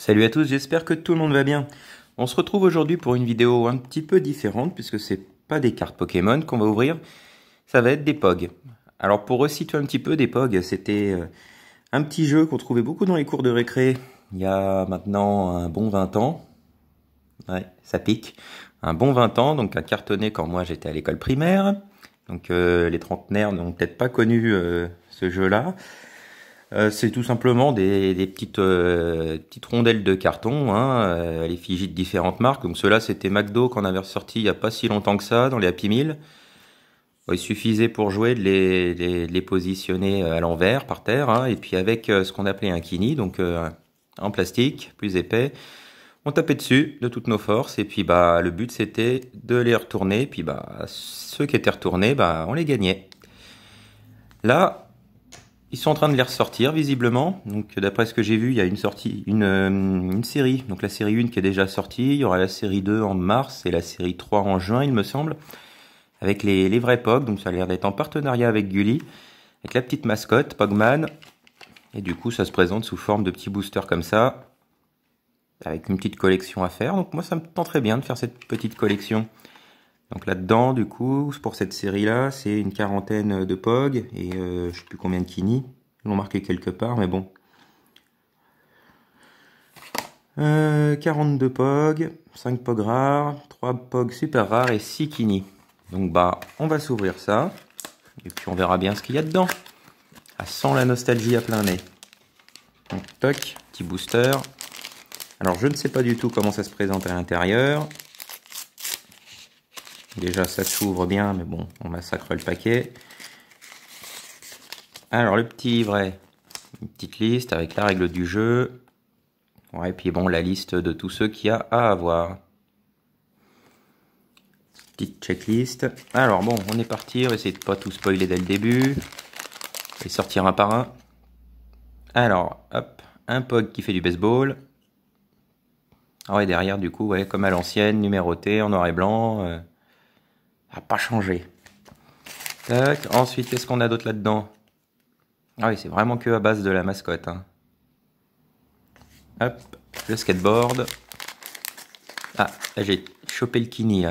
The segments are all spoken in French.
Salut à tous, j'espère que tout le monde va bien. On se retrouve aujourd'hui pour une vidéo un petit peu différente puisque c'est pas des cartes Pokémon qu'on va ouvrir, ça va être des POG. Alors pour resituer un petit peu des POG, c'était euh, un petit jeu qu'on trouvait beaucoup dans les cours de récré il y a maintenant un bon 20 ans. Ouais, ça pique. Un bon 20 ans, donc un cartonner quand moi j'étais à l'école primaire. Donc euh, les trentenaires n'ont peut-être pas connu euh, ce jeu-là. Euh, c'est tout simplement des, euh, petites, rondelles de carton, hein, euh, les figies de différentes marques. Donc ceux-là, c'était McDo qu'on avait ressorti il n'y a pas si longtemps que ça, dans les Happy Meal. il suffisait pour jouer de les, les, positionner à l'envers, par terre, hein, et puis avec ce qu'on appelait un kini, donc en plastique, plus épais. On tapait dessus de toutes nos forces, et puis bah, le but c'était de les retourner, et puis bah, ceux qui étaient retournés, bah, on les gagnait. Là, ils sont en train de les ressortir visiblement. Donc d'après ce que j'ai vu, il y a une sortie, une, euh, série. Donc la série 1 qui est déjà sortie, il y aura la série 2 en mars et la série 3 en juin, il me semble, avec les, les vrais POG. Donc ça a l'air d'être en partenariat avec Gully, avec la petite mascotte Pogman. Et du coup, ça se présente sous forme de petits boosters comme ça, avec une petite collection à faire. Donc moi, ça me tenterait bien de faire cette petite collection. Donc là-dedans, du coup, pour cette série-là, c'est une quarantaine de POG et je euh, je sais plus combien de Kini. Ils l'ont marqué quelque part, mais bon. 42 euh, POG, 5 POG rares, 3 POG super rares et 6 Kini. Donc bah, on va s'ouvrir ça. Et puis on verra bien ce qu'il y a dedans. Ah, sans la nostalgie à plein nez. Donc toc, petit booster. Alors je ne sais pas du tout comment ça se présente à l'intérieur. Déjà, ça s'ouvre bien, mais bon, on massacre le paquet. Alors, le petit vrai. Une petite liste avec la règle du jeu. Ouais, et puis bon, la liste de tous ceux qu'il y a à avoir. Petite checklist. Alors bon, on est parti. On va essayer de pas tout spoiler dès le début. Et sortir un par un. Alors, hop, un POG qui fait du baseball. Ah ouais, derrière, du coup, ouais, comme à l'ancienne, numéroté, en noir et blanc. Euh, pas changé. Tac, ensuite, qu'est-ce qu'on a d'autre là-dedans Ah oui, c'est vraiment que à base de la mascotte. Hein. Hop, le skateboard. Ah, j'ai chopé le kini.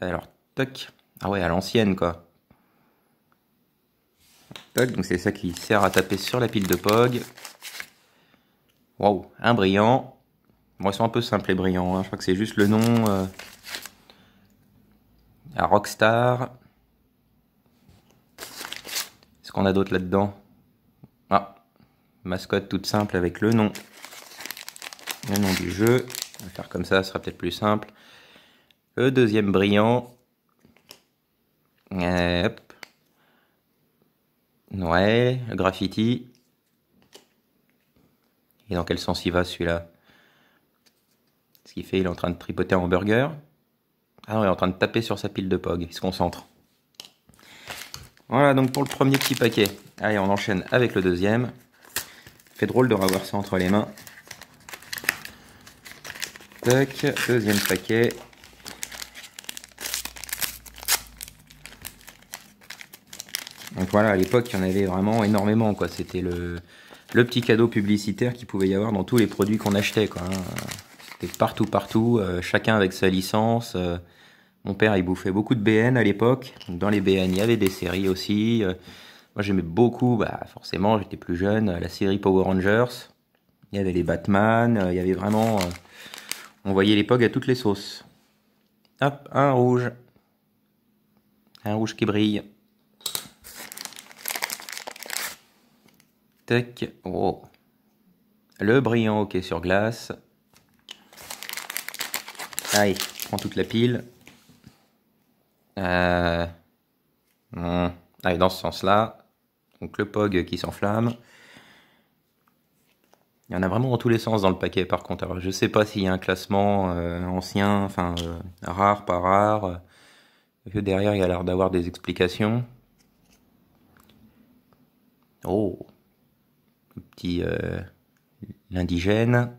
Alors, toc. Ah ouais, à l'ancienne quoi. donc c'est ça qui sert à taper sur la pile de POG. Waouh, un brillant. Bon, ils sont un peu simples les brillants. Hein. Je crois que c'est juste le nom. Euh, à Rockstar. Est-ce qu'on a d'autres là-dedans Ah, mascotte toute simple avec le nom. Le nom du jeu. On va faire comme ça, ce sera peut-être plus simple. Le deuxième brillant. hop. Ouais, graffiti. Et dans quel sens il va celui-là Ce qu'il fait, il est en train de tripoter un hamburger non, ah, il est en train de taper sur sa pile de POG. Il se concentre. Voilà donc pour le premier petit paquet. Allez, on enchaîne avec le deuxième. Fait drôle de revoir ça entre les mains. Tac, deuxième paquet. Donc voilà, à l'époque, il y en avait vraiment énormément. quoi. C'était le, petit cadeau publicitaire qu'il pouvait y avoir dans tous les produits qu'on achetait. quoi. Hein partout, partout, euh, chacun avec sa licence. Euh, mon père, il bouffait beaucoup de BN à l'époque. Dans les BN, il y avait des séries aussi. Euh, moi, j'aimais beaucoup, bah, forcément, j'étais plus jeune, la série Power Rangers. Il y avait les Batman, il y avait vraiment... on voyait l'époque à toutes les sauces. Hop, un rouge. Un rouge qui brille. Tac. Oh. Le brillant hockey sur glace. Allez, prends toute la pile. Euh, hmm. Allez, dans ce sens-là. Donc le POG qui s'enflamme. Il y en a vraiment dans tous les sens dans le paquet par contre. Alors je sais pas s'il y a un classement euh, ancien, enfin euh, rare, pas rare. Que derrière il y a l'air d'avoir des explications. Oh, petit l'indigène.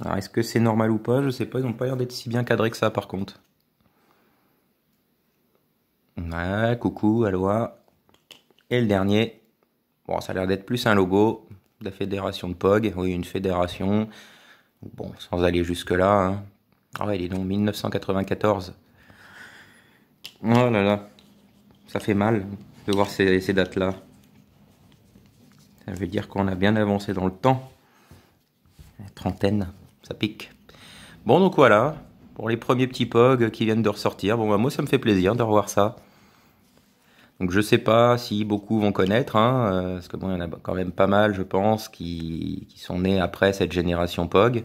Alors est-ce que c'est normal ou pas Je sais pas, ils n'ont pas l'air d'être si bien cadrés que ça par contre. Ouais, coucou, Aloha. Et le dernier. Bon, ça a l'air d'être plus un logo de la fédération de POG. Oui, une fédération. Bon, sans aller jusque-là. Hein. Ah ouais, il est donc 1994. Oh là là. Ça fait mal de voir ces, ces dates-là. Ça veut dire qu'on a bien avancé dans le temps. La trentaine ça pique. Bon, donc voilà, pour les premiers petits POG qui viennent de ressortir. Bon, bah, moi, ça me fait plaisir de revoir ça. Donc, je sais pas si beaucoup vont connaître, hein, euh, parce que bon, il y en a quand même pas mal, je pense, qui sont nés après cette génération POG.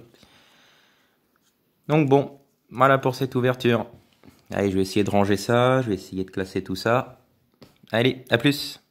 Donc, bon, voilà pour cette ouverture. Allez, je vais essayer de ranger ça, je vais essayer de classer tout ça. Allez, à plus!